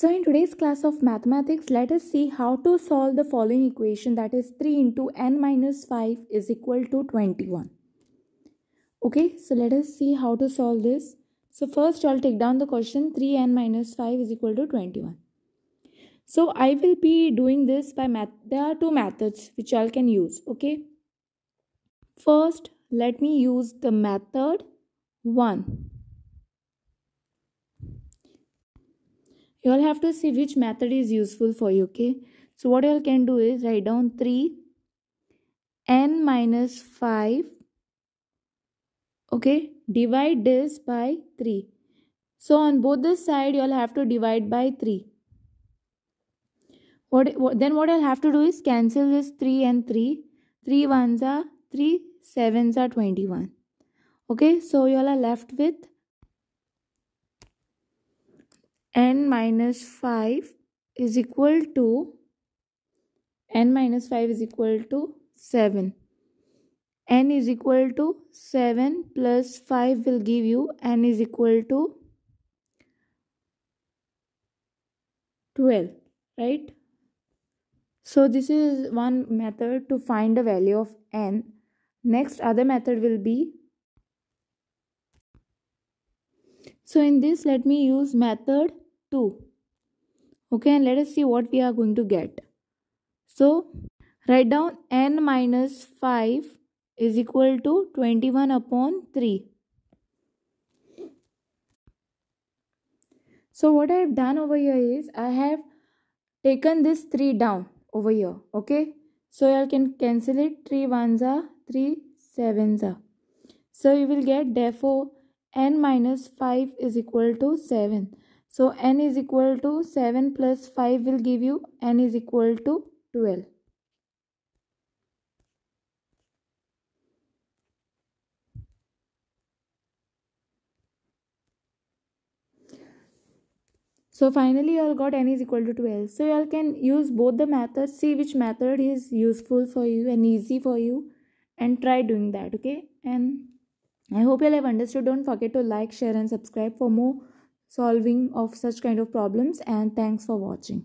So in today's class of mathematics, let us see how to solve the following equation that is 3 into n minus 5 is equal to 21. Okay, so let us see how to solve this. So first I'll take down the question 3n minus 5 is equal to 21. So I will be doing this by math. There are two methods which y'all can use. Okay. First, let me use the method 1 you all have to see which method is useful for you okay so what you all can do is write down 3 n minus 5 okay divide this by 3 so on both the side you will have to divide by 3 what, what then what i'll have to do is cancel this 3 and 3 3 ones are 3 sevens are 21 okay so you all are left with n minus 5 is equal to n minus 5 is equal to 7 n is equal to 7 plus 5 will give you n is equal to 12 right so this is one method to find the value of n next other method will be so in this let me use method 2 okay and let us see what we are going to get so write down n minus 5 is equal to 21 upon 3 so what i have done over here is i have taken this 3 down over here okay so you can cancel it 3 ones are 3 sevens are so you will get therefore n minus 5 is equal to 7 so n is equal to 7 plus 5 will give you n is equal to 12. So finally you all got n is equal to 12. So you all can use both the methods. See which method is useful for you and easy for you and try doing that. Okay. And I hope you all have understood. Don't forget to like, share and subscribe for more solving of such kind of problems and thanks for watching